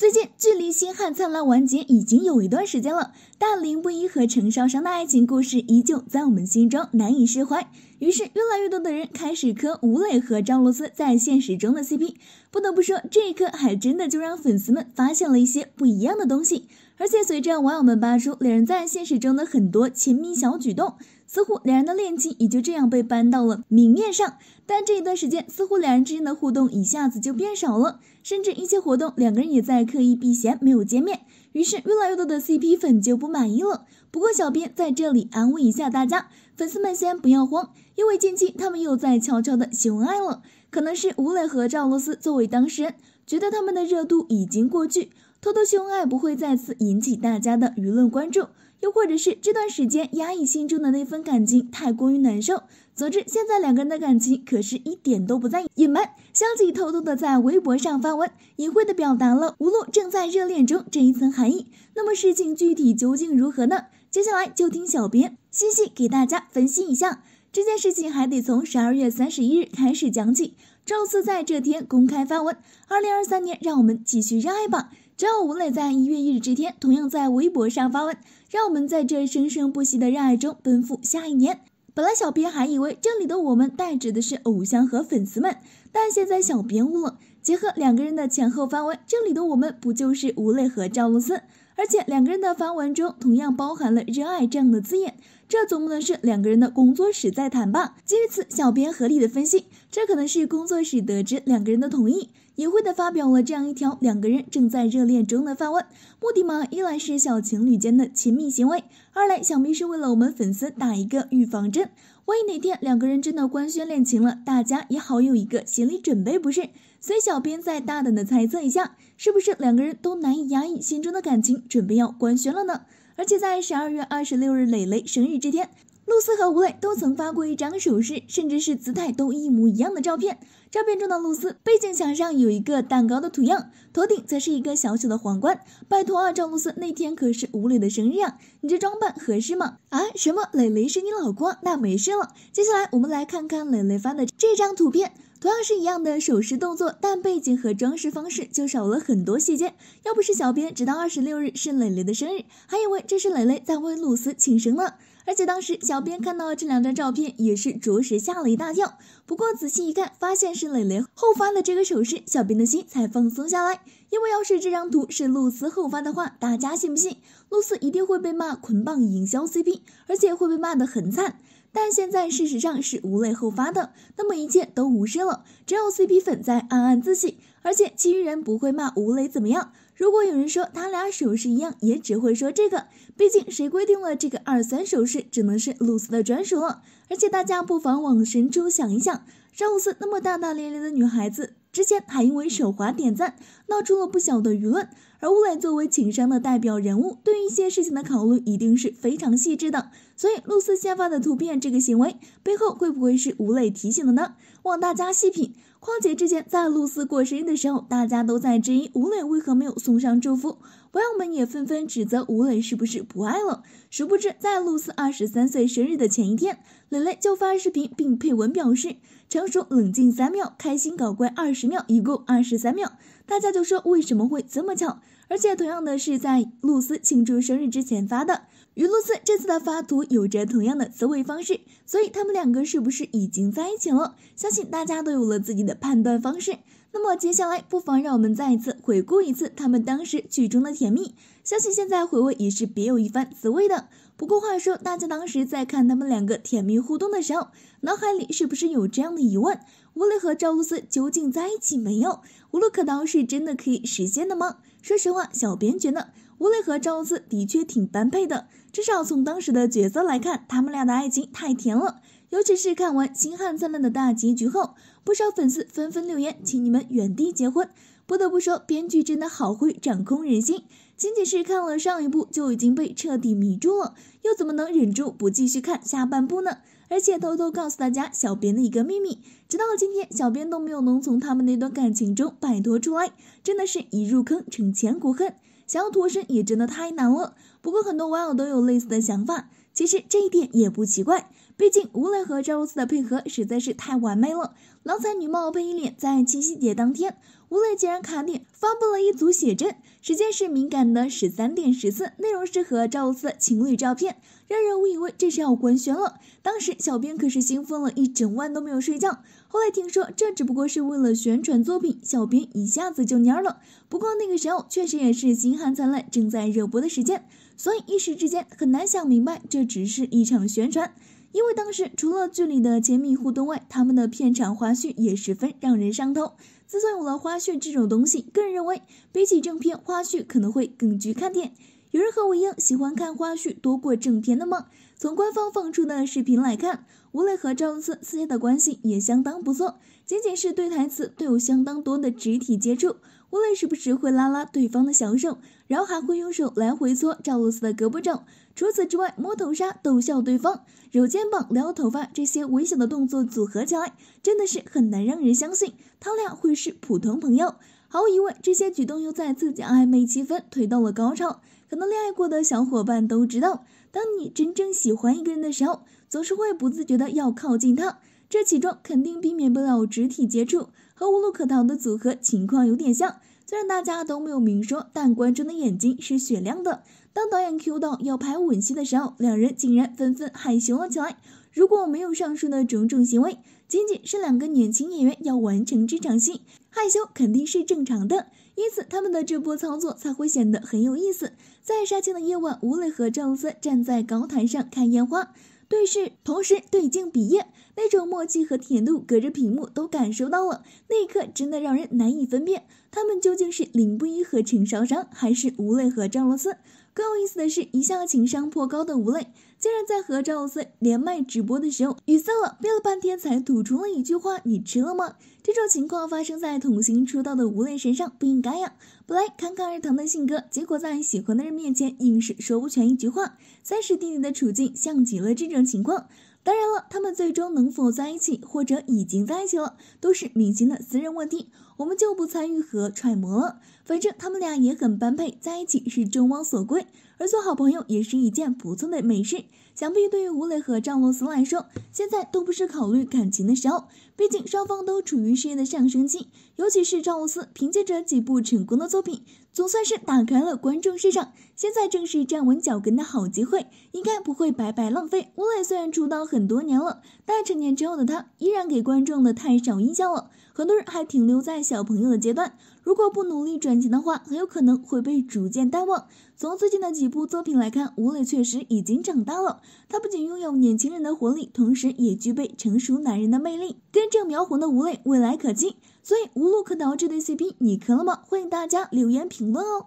最近，距离《星汉灿烂》完结已经有一段时间了，但林不一和程少商的爱情故事依旧在我们心中难以释怀。于是，越来越多的人开始磕吴磊和赵露思在现实中的 CP。不得不说，这一刻还真的就让粉丝们发现了一些不一样的东西。而且，随着网友们扒出两人在现实中的很多亲密小举动。似乎两人的恋情也就这样被搬到了明面上，但这一段时间，似乎两人之间的互动一下子就变少了，甚至一些活动两个人也在刻意避嫌，没有见面。于是越来越多的 CP 粉就不满意了。不过小编在这里安慰一下大家，粉丝们先不要慌，因为近期他们又在悄悄的秀恩爱了。可能是吴磊和赵露思作为当事人，觉得他们的热度已经过去。偷偷秀恩爱不会再次引起大家的舆论关注，又或者是这段时间压抑心中的那份感情太过于难受。总之，现在两个人的感情可是一点都不在隐瞒。相继偷偷的在微博上发文，隐晦的表达了吴露正在热恋中这一层含义。那么事情具体究竟如何呢？接下来就听小编细细给大家分析一下。这件事情还得从十二月三十一日开始讲起。赵四在这天公开发文，二零二三年让我们继续热爱吧。只要吴磊在一月一日这天，同样在微博上发文，让我们在这生生不息的热爱中奔赴下一年。本来小编还以为这里的我们代指的是偶像和粉丝们，但现在小编悟了，结合两个人的前后发文，这里的我们不就是吴磊和赵露思？而且两个人的发文中同样包含了热爱这样的字眼，这总不能是两个人的工作室在谈吧？基于此，小编合理的分析，这可能是工作室得知两个人的同意。也会的发表了这样一条两个人正在热恋中的发文，目的嘛，一来是小情侣间的亲密行为，二来想必是为了我们粉丝打一个预防针，万一哪天两个人真的官宣恋情了，大家也好有一个心理准备，不是？所以小编再大胆的猜测一下，是不是两个人都难以压抑心中的感情，准备要官宣了呢？而且在十二月二十六日磊磊生日这天。露丝和吴磊都曾发过一张手势，甚至是姿态都一模一样的照片。照片中的露丝背景墙上有一个蛋糕的图样，头顶则是一个小小的皇冠。拜托啊，赵露丝那天可是吴磊的生日啊，你这装扮合适吗？啊，什么？磊磊是你老公，那没事了。接下来我们来看看磊磊发的这张图片，同样是一样的手势动作，但背景和装饰方式就少了很多细节。要不是小编知道二十六日是磊磊的生日，还以为这是磊磊在为露丝庆生呢。而且当时小编看到这两张照片，也是着实吓了一大跳。不过仔细一看，发现是磊磊后发的这个手势，小编的心才放松下来。因为要是这张图是露丝后发的话，大家信不信，露丝一定会被骂捆绑营销 CP，而且会被骂得很惨。但现在事实上是吴磊后发的，那么一切都无事了，只有 CP 粉在暗暗自喜，而且其余人不会骂吴磊怎么样。如果有人说他俩手势一样，也只会说这个。毕竟谁规定了这个二三手势只能是露丝的专属了？而且大家不妨往深处想一想，詹姆斯那么大大咧咧的女孩子，之前还因为手滑点赞，闹出了不小的舆论。而吴磊作为情商的代表人物，对于一些事情的考虑一定是非常细致的。所以露丝先发的图片这个行为背后，会不会是吴磊提醒的呢？望大家细品。况且之前在露丝过生日的时候，大家都在质疑吴磊为何没有送上祝福，网友们也纷纷指责吴磊是不是不爱了。殊不知，在露丝二十三岁生日的前一天，磊磊就发视频并配文表示：“成熟冷静三秒，开心搞怪二十秒，一共二十三秒。”大家就说为什么会这么巧？而且同样的是在露丝庆祝生日之前发的，与露丝这次的发图有着同样的滋味方式，所以他们两个是不是已经在一起了？相信大家都有了自己的判断方式。那么接下来不妨让我们再一次回顾一次他们当时剧中的甜蜜，相信现在回味也是别有一番滋味的。不过话说，大家当时在看他们两个甜蜜互动的时候，脑海里是不是有这样的疑问？吴磊和赵露思究竟在一起没有？无路可逃是真的可以实现的吗？说实话，小编觉得吴磊和赵露思的确挺般配的，至少从当时的角色来看，他们俩的爱情太甜了。尤其是看完《星汉灿烂》的大结局后，不少粉丝纷纷留言，请你们原地结婚。不得不说，编剧真的好会掌控人心，仅仅是看了上一部就已经被彻底迷住了，又怎么能忍住不继续看下半部呢？而且偷偷告诉大家，小编的一个秘密，直到今天，小编都没有能从他们那段感情中摆脱出来，真的是一入坑成千古恨。想要脱身也真的太难了。不过很多网友都有类似的想法，其实这一点也不奇怪。毕竟吴磊和赵露思的配合实在是太完美了，郎才女貌配一脸。在七夕节当天，吴磊竟然卡点发布了一组写真，时间是敏感的十三点十四，内容是和赵露思的情侣照片，让人误以为这是要官宣了。当时小编可是兴奋了一整晚都没有睡觉。后来听说这只不过是为了宣传作品，小编一下子就蔫了。不过那个时候确实也是《星汉灿烂》正在热播的时间，所以一时之间很难想明白这只是一场宣传。因为当时除了剧里的甜蜜互动外，他们的片场花絮也十分让人上头。自从有了花絮这种东西，个人认为比起正片，花絮可能会更具看点。有人和我一样喜欢看花絮多过正片的吗？从官方放出的视频来看。吴磊和赵露思私下的关系也相当不错，仅仅是对台词都有相当多的肢体接触。吴磊时不时会拉拉对方的小手，然后还会用手来回搓赵露思的胳膊肘。除此之外，摸头杀、逗笑对方、揉肩膀、撩头发这些微小的动作组合起来，真的是很难让人相信他俩会是普通朋友。毫无疑问，这些举动又在自己暧昧气氛推到了高潮。可能恋爱过的小伙伴都知道，当你真正喜欢一个人的时候，总是会不自觉的要靠近他，这其中肯定避免不了肢体接触，和无路可逃的组合情况有点像。虽然大家都没有明说，但观众的眼睛是雪亮的。当导演 Q 到要拍吻戏的时候，两人竟然纷纷害羞了起来。如果没有上述的种种行为，仅仅是两个年轻演员要完成这场戏，害羞肯定是正常的，因此他们的这波操作才会显得很有意思。在杀青的夜晚，吴磊和赵露思站在高台上看烟花，对视，同时对镜比耶，那种默契和甜度，隔着屏幕都感受到了。那一刻真的让人难以分辨，他们究竟是林不一和程少商，还是吴磊和赵露思？更有意思的是，一向情商颇高的吴磊。竟然在和赵露思连麦直播的时候语塞了，憋了半天才吐出了一句话：“你吃了吗？”这种情况发生在童星出道的吴磊身上不应该呀。本来侃侃而谈的性格，结果在喜欢的人面前硬是说不全一句话。三十弟弟的处境像极了这种情况。当然了，他们最终能否在一起，或者已经在一起了，都是明星的私人问题，我们就不参与和揣摩了。反正他们俩也很般配，在一起是众望所归，而做好朋友也是一件不错的美事。想必对于吴磊和赵露思来说，现在都不是考虑感情的时候，毕竟双方都处于事业的上升期，尤其是赵露思，凭借着几部成功的作品。总算是打开了观众市场，现在正是站稳脚跟的好机会，应该不会白白浪费。吴磊虽然出道很多年了，但成年之后的他依然给观众的太少印象了，很多人还停留在小朋友的阶段。如果不努力转型的话，很有可能会被逐渐淡忘。从最近的几部作品来看，吴磊确实已经长大了，他不仅拥有年轻人的活力，同时也具备成熟男人的魅力，真正苗红的吴磊未来可期。所以无路可逃这对 CP 你磕了吗？欢迎大家留言评论哦。